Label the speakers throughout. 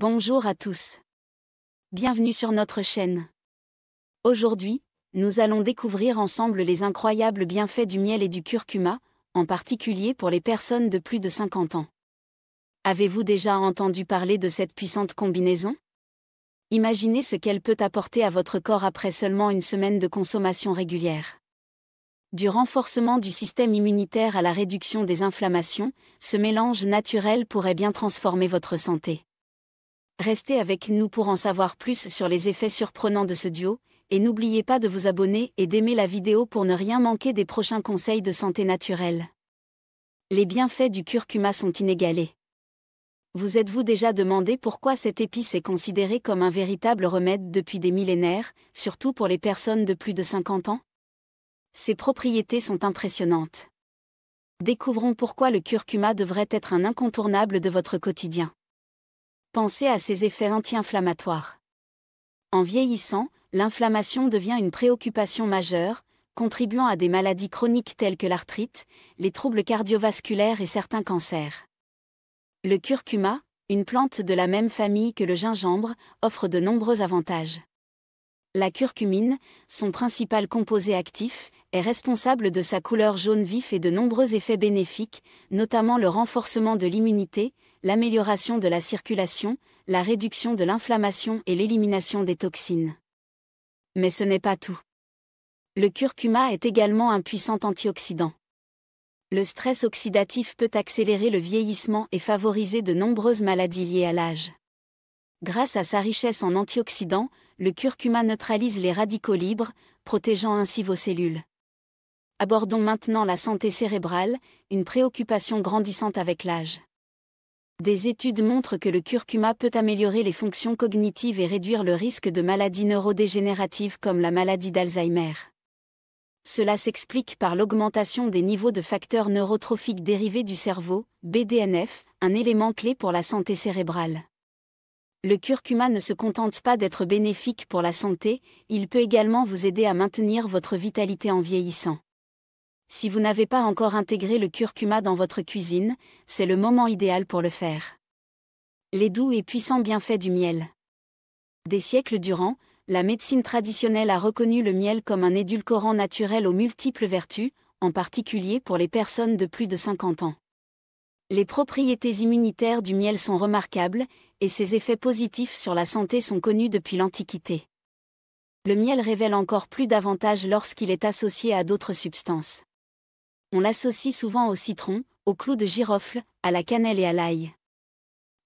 Speaker 1: Bonjour à tous. Bienvenue sur notre chaîne. Aujourd'hui, nous allons découvrir ensemble les incroyables bienfaits du miel et du curcuma, en particulier pour les personnes de plus de 50 ans. Avez-vous déjà entendu parler de cette puissante combinaison Imaginez ce qu'elle peut apporter à votre corps après seulement une semaine de consommation régulière. Du renforcement du système immunitaire à la réduction des inflammations, ce mélange naturel pourrait bien transformer votre santé. Restez avec nous pour en savoir plus sur les effets surprenants de ce duo, et n'oubliez pas de vous abonner et d'aimer la vidéo pour ne rien manquer des prochains conseils de santé naturelle. Les bienfaits du curcuma sont inégalés. Vous êtes-vous déjà demandé pourquoi cette épice est considérée comme un véritable remède depuis des millénaires, surtout pour les personnes de plus de 50 ans Ses propriétés sont impressionnantes. Découvrons pourquoi le curcuma devrait être un incontournable de votre quotidien. Pensez à ses effets anti-inflammatoires. En vieillissant, l'inflammation devient une préoccupation majeure, contribuant à des maladies chroniques telles que l'arthrite, les troubles cardiovasculaires et certains cancers. Le curcuma, une plante de la même famille que le gingembre, offre de nombreux avantages. La curcumine, son principal composé actif, est responsable de sa couleur jaune vif et de nombreux effets bénéfiques, notamment le renforcement de l'immunité, l'amélioration de la circulation, la réduction de l'inflammation et l'élimination des toxines. Mais ce n'est pas tout. Le curcuma est également un puissant antioxydant. Le stress oxydatif peut accélérer le vieillissement et favoriser de nombreuses maladies liées à l'âge. Grâce à sa richesse en antioxydants, le curcuma neutralise les radicaux libres, protégeant ainsi vos cellules. Abordons maintenant la santé cérébrale, une préoccupation grandissante avec l'âge. Des études montrent que le curcuma peut améliorer les fonctions cognitives et réduire le risque de maladies neurodégénératives comme la maladie d'Alzheimer. Cela s'explique par l'augmentation des niveaux de facteurs neurotrophiques dérivés du cerveau, BDNF, un élément clé pour la santé cérébrale. Le curcuma ne se contente pas d'être bénéfique pour la santé, il peut également vous aider à maintenir votre vitalité en vieillissant. Si vous n'avez pas encore intégré le curcuma dans votre cuisine, c'est le moment idéal pour le faire. Les doux et puissants bienfaits du miel. Des siècles durant, la médecine traditionnelle a reconnu le miel comme un édulcorant naturel aux multiples vertus, en particulier pour les personnes de plus de 50 ans. Les propriétés immunitaires du miel sont remarquables, et ses effets positifs sur la santé sont connus depuis l'Antiquité. Le miel révèle encore plus d'avantages lorsqu'il est associé à d'autres substances on l'associe souvent au citron, au clou de girofle, à la cannelle et à l'ail.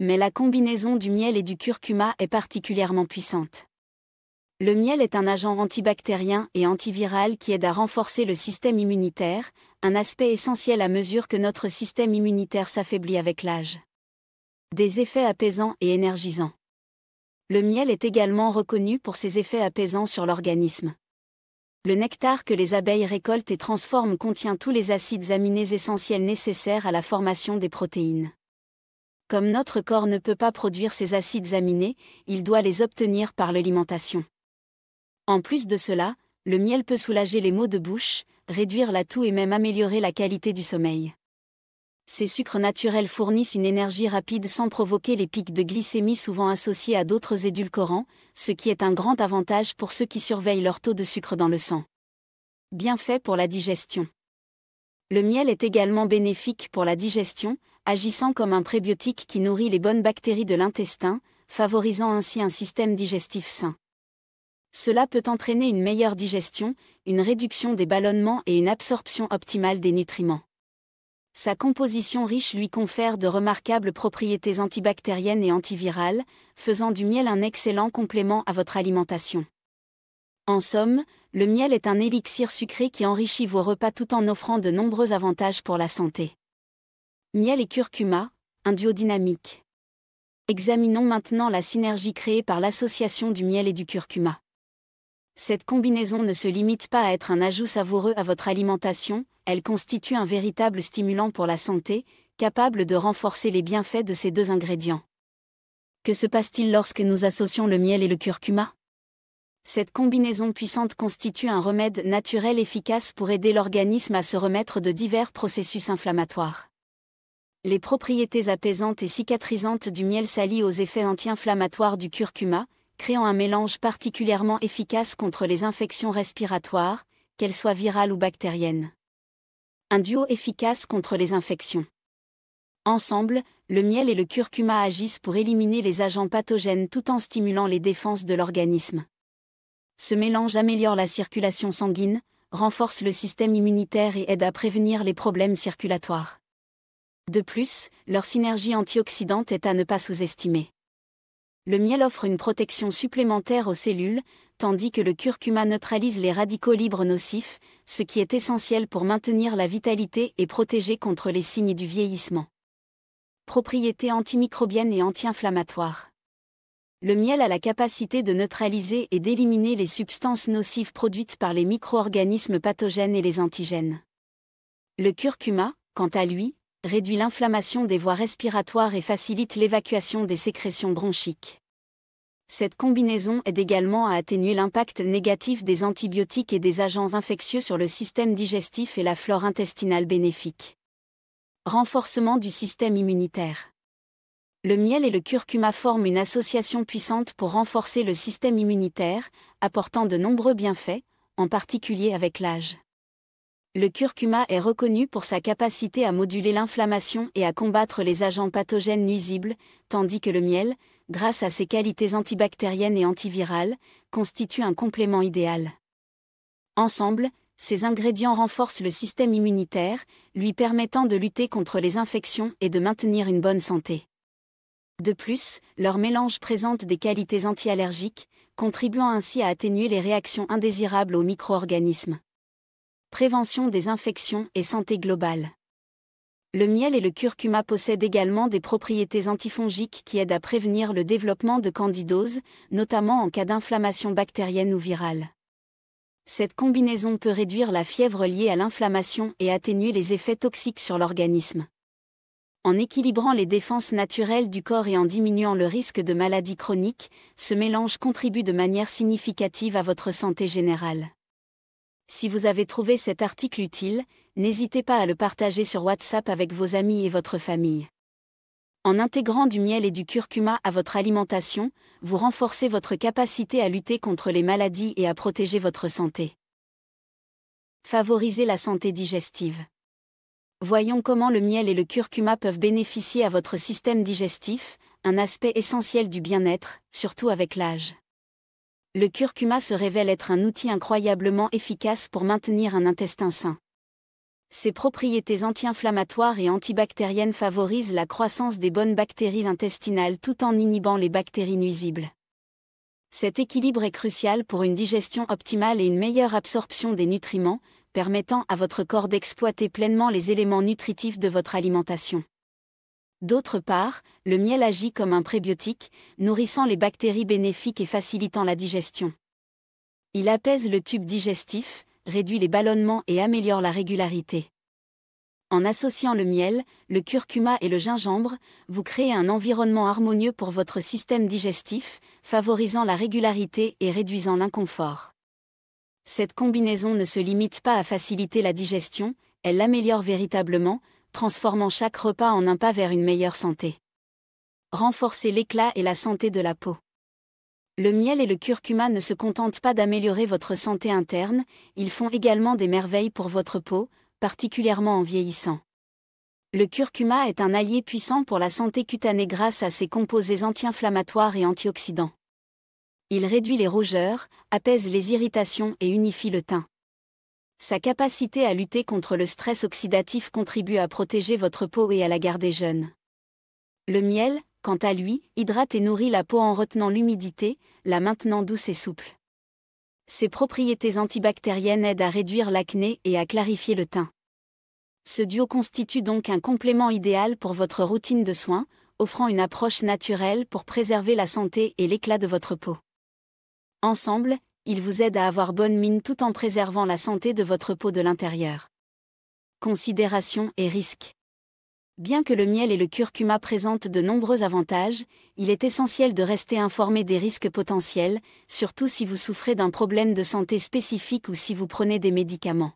Speaker 1: Mais la combinaison du miel et du curcuma est particulièrement puissante. Le miel est un agent antibactérien et antiviral qui aide à renforcer le système immunitaire, un aspect essentiel à mesure que notre système immunitaire s'affaiblit avec l'âge. Des effets apaisants et énergisants. Le miel est également reconnu pour ses effets apaisants sur l'organisme. Le nectar que les abeilles récoltent et transforment contient tous les acides aminés essentiels nécessaires à la formation des protéines. Comme notre corps ne peut pas produire ces acides aminés, il doit les obtenir par l'alimentation. En plus de cela, le miel peut soulager les maux de bouche, réduire la toux et même améliorer la qualité du sommeil ces sucres naturels fournissent une énergie rapide sans provoquer les pics de glycémie souvent associés à d'autres édulcorants, ce qui est un grand avantage pour ceux qui surveillent leur taux de sucre dans le sang. Bien fait pour la digestion. Le miel est également bénéfique pour la digestion, agissant comme un prébiotique qui nourrit les bonnes bactéries de l'intestin, favorisant ainsi un système digestif sain. Cela peut entraîner une meilleure digestion, une réduction des ballonnements et une absorption optimale des nutriments. Sa composition riche lui confère de remarquables propriétés antibactériennes et antivirales, faisant du miel un excellent complément à votre alimentation. En somme, le miel est un élixir sucré qui enrichit vos repas tout en offrant de nombreux avantages pour la santé. Miel et curcuma, un duo dynamique. Examinons maintenant la synergie créée par l'association du miel et du curcuma. Cette combinaison ne se limite pas à être un ajout savoureux à votre alimentation, elle constitue un véritable stimulant pour la santé, capable de renforcer les bienfaits de ces deux ingrédients. Que se passe-t-il lorsque nous associons le miel et le curcuma Cette combinaison puissante constitue un remède naturel efficace pour aider l'organisme à se remettre de divers processus inflammatoires. Les propriétés apaisantes et cicatrisantes du miel s'allient aux effets anti-inflammatoires du curcuma, créant un mélange particulièrement efficace contre les infections respiratoires, qu'elles soient virales ou bactériennes un duo efficace contre les infections. Ensemble, le miel et le curcuma agissent pour éliminer les agents pathogènes tout en stimulant les défenses de l'organisme. Ce mélange améliore la circulation sanguine, renforce le système immunitaire et aide à prévenir les problèmes circulatoires. De plus, leur synergie antioxydante est à ne pas sous-estimer le miel offre une protection supplémentaire aux cellules, tandis que le curcuma neutralise les radicaux libres nocifs, ce qui est essentiel pour maintenir la vitalité et protéger contre les signes du vieillissement. Propriétés antimicrobiennes et anti-inflammatoires. Le miel a la capacité de neutraliser et d'éliminer les substances nocives produites par les micro-organismes pathogènes et les antigènes. Le curcuma, quant à lui, réduit l'inflammation des voies respiratoires et facilite l'évacuation des sécrétions bronchiques. Cette combinaison aide également à atténuer l'impact négatif des antibiotiques et des agents infectieux sur le système digestif et la flore intestinale bénéfique. Renforcement du système immunitaire. Le miel et le curcuma forment une association puissante pour renforcer le système immunitaire, apportant de nombreux bienfaits, en particulier avec l'âge le curcuma est reconnu pour sa capacité à moduler l'inflammation et à combattre les agents pathogènes nuisibles, tandis que le miel, grâce à ses qualités antibactériennes et antivirales, constitue un complément idéal. Ensemble, ces ingrédients renforcent le système immunitaire, lui permettant de lutter contre les infections et de maintenir une bonne santé. De plus, leur mélange présente des qualités antiallergiques, contribuant ainsi à atténuer les réactions indésirables aux micro-organismes. Prévention des infections et santé globale. Le miel et le curcuma possèdent également des propriétés antifongiques qui aident à prévenir le développement de candidose, notamment en cas d'inflammation bactérienne ou virale. Cette combinaison peut réduire la fièvre liée à l'inflammation et atténuer les effets toxiques sur l'organisme. En équilibrant les défenses naturelles du corps et en diminuant le risque de maladies chroniques, ce mélange contribue de manière significative à votre santé générale. Si vous avez trouvé cet article utile, n'hésitez pas à le partager sur WhatsApp avec vos amis et votre famille. En intégrant du miel et du curcuma à votre alimentation, vous renforcez votre capacité à lutter contre les maladies et à protéger votre santé. Favorisez la santé digestive. Voyons comment le miel et le curcuma peuvent bénéficier à votre système digestif, un aspect essentiel du bien-être, surtout avec l'âge le curcuma se révèle être un outil incroyablement efficace pour maintenir un intestin sain. Ses propriétés anti-inflammatoires et antibactériennes favorisent la croissance des bonnes bactéries intestinales tout en inhibant les bactéries nuisibles. Cet équilibre est crucial pour une digestion optimale et une meilleure absorption des nutriments, permettant à votre corps d'exploiter pleinement les éléments nutritifs de votre alimentation. D'autre part, le miel agit comme un prébiotique, nourrissant les bactéries bénéfiques et facilitant la digestion. Il apaise le tube digestif, réduit les ballonnements et améliore la régularité. En associant le miel, le curcuma et le gingembre, vous créez un environnement harmonieux pour votre système digestif, favorisant la régularité et réduisant l'inconfort. Cette combinaison ne se limite pas à faciliter la digestion, elle l'améliore véritablement, transformant chaque repas en un pas vers une meilleure santé. Renforcer l'éclat et la santé de la peau. Le miel et le curcuma ne se contentent pas d'améliorer votre santé interne, ils font également des merveilles pour votre peau, particulièrement en vieillissant. Le curcuma est un allié puissant pour la santé cutanée grâce à ses composés anti-inflammatoires et antioxydants. Il réduit les rougeurs, apaise les irritations et unifie le teint. Sa capacité à lutter contre le stress oxydatif contribue à protéger votre peau et à la garder jeune. Le miel, quant à lui, hydrate et nourrit la peau en retenant l'humidité, la maintenant douce et souple. Ses propriétés antibactériennes aident à réduire l'acné et à clarifier le teint. Ce duo constitue donc un complément idéal pour votre routine de soins, offrant une approche naturelle pour préserver la santé et l'éclat de votre peau. Ensemble, il vous aide à avoir bonne mine tout en préservant la santé de votre peau de l'intérieur. Considération et risques. Bien que le miel et le curcuma présentent de nombreux avantages, il est essentiel de rester informé des risques potentiels, surtout si vous souffrez d'un problème de santé spécifique ou si vous prenez des médicaments.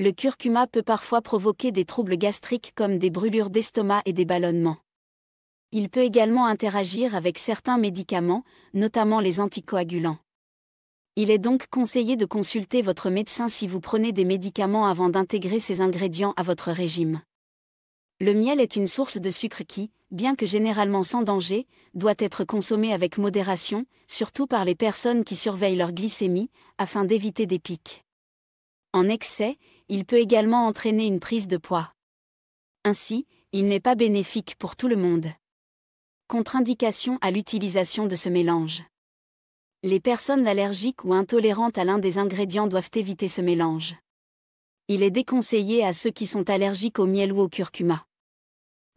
Speaker 1: Le curcuma peut parfois provoquer des troubles gastriques comme des brûlures d'estomac et des ballonnements. Il peut également interagir avec certains médicaments, notamment les anticoagulants. Il est donc conseillé de consulter votre médecin si vous prenez des médicaments avant d'intégrer ces ingrédients à votre régime. Le miel est une source de sucre qui, bien que généralement sans danger, doit être consommé avec modération, surtout par les personnes qui surveillent leur glycémie, afin d'éviter des pics. En excès, il peut également entraîner une prise de poids. Ainsi, il n'est pas bénéfique pour tout le monde. Contre-indication à l'utilisation de ce mélange. Les personnes allergiques ou intolérantes à l'un des ingrédients doivent éviter ce mélange. Il est déconseillé à ceux qui sont allergiques au miel ou au curcuma.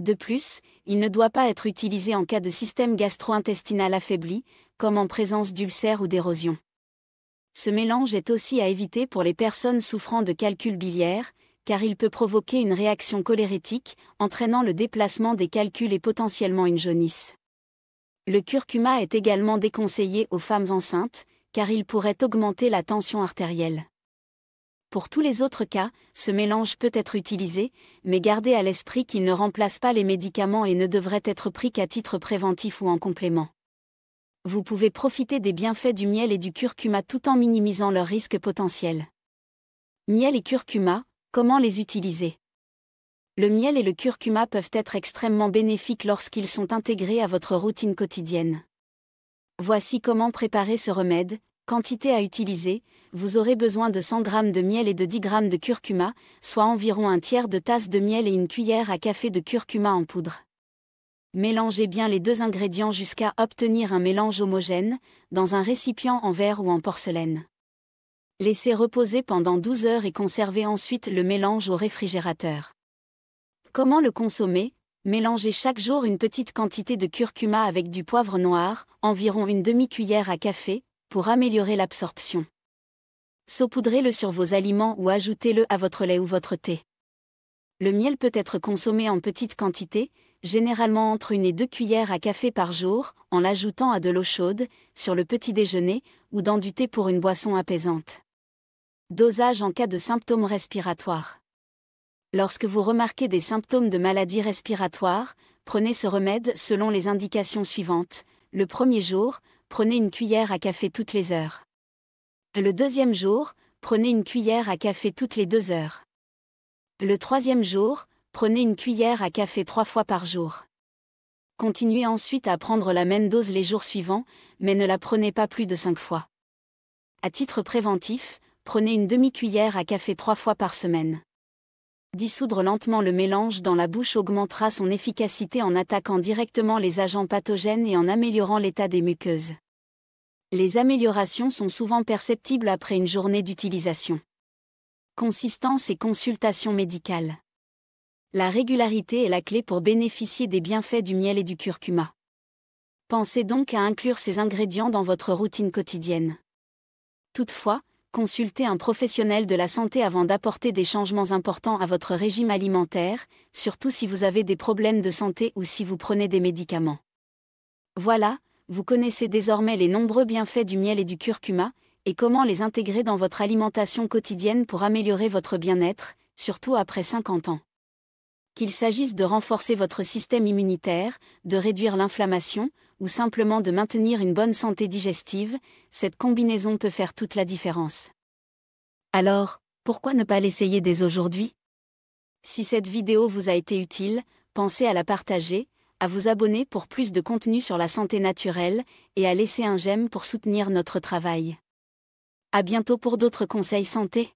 Speaker 1: De plus, il ne doit pas être utilisé en cas de système gastro-intestinal affaibli, comme en présence d'ulcères ou d'érosion. Ce mélange est aussi à éviter pour les personnes souffrant de calculs biliaires, car il peut provoquer une réaction cholérétique, entraînant le déplacement des calculs et potentiellement une jaunisse. Le curcuma est également déconseillé aux femmes enceintes, car il pourrait augmenter la tension artérielle. Pour tous les autres cas, ce mélange peut être utilisé, mais gardez à l'esprit qu'il ne remplace pas les médicaments et ne devrait être pris qu'à titre préventif ou en complément. Vous pouvez profiter des bienfaits du miel et du curcuma tout en minimisant leurs risques potentiels. Miel et curcuma, comment les utiliser le miel et le curcuma peuvent être extrêmement bénéfiques lorsqu'ils sont intégrés à votre routine quotidienne. Voici comment préparer ce remède, quantité à utiliser, vous aurez besoin de 100 g de miel et de 10 g de curcuma, soit environ un tiers de tasse de miel et une cuillère à café de curcuma en poudre. Mélangez bien les deux ingrédients jusqu'à obtenir un mélange homogène, dans un récipient en verre ou en porcelaine. Laissez reposer pendant 12 heures et conservez ensuite le mélange au réfrigérateur. Comment le consommer Mélangez chaque jour une petite quantité de curcuma avec du poivre noir, environ une demi-cuillère à café, pour améliorer l'absorption. Saupoudrez-le sur vos aliments ou ajoutez-le à votre lait ou votre thé. Le miel peut être consommé en petite quantité, généralement entre une et deux cuillères à café par jour, en l'ajoutant à de l'eau chaude, sur le petit déjeuner, ou dans du thé pour une boisson apaisante. Dosage en cas de symptômes respiratoires. Lorsque vous remarquez des symptômes de maladie respiratoire, prenez ce remède selon les indications suivantes. Le premier jour, prenez une cuillère à café toutes les heures. Le deuxième jour, prenez une cuillère à café toutes les deux heures. Le troisième jour, prenez une cuillère à café trois fois par jour. Continuez ensuite à prendre la même dose les jours suivants, mais ne la prenez pas plus de cinq fois. À titre préventif, prenez une demi-cuillère à café trois fois par semaine dissoudre lentement le mélange dans la bouche augmentera son efficacité en attaquant directement les agents pathogènes et en améliorant l'état des muqueuses. Les améliorations sont souvent perceptibles après une journée d'utilisation. Consistance et consultation médicale. La régularité est la clé pour bénéficier des bienfaits du miel et du curcuma. Pensez donc à inclure ces ingrédients dans votre routine quotidienne. Toutefois, consultez un professionnel de la santé avant d'apporter des changements importants à votre régime alimentaire, surtout si vous avez des problèmes de santé ou si vous prenez des médicaments. Voilà, vous connaissez désormais les nombreux bienfaits du miel et du curcuma, et comment les intégrer dans votre alimentation quotidienne pour améliorer votre bien-être, surtout après 50 ans. Qu'il s'agisse de renforcer votre système immunitaire, de réduire l'inflammation, ou simplement de maintenir une bonne santé digestive, cette combinaison peut faire toute la différence. Alors, pourquoi ne pas l'essayer dès aujourd'hui Si cette vidéo vous a été utile, pensez à la partager, à vous abonner pour plus de contenu sur la santé naturelle et à laisser un j'aime pour soutenir notre travail. À bientôt pour d'autres conseils santé.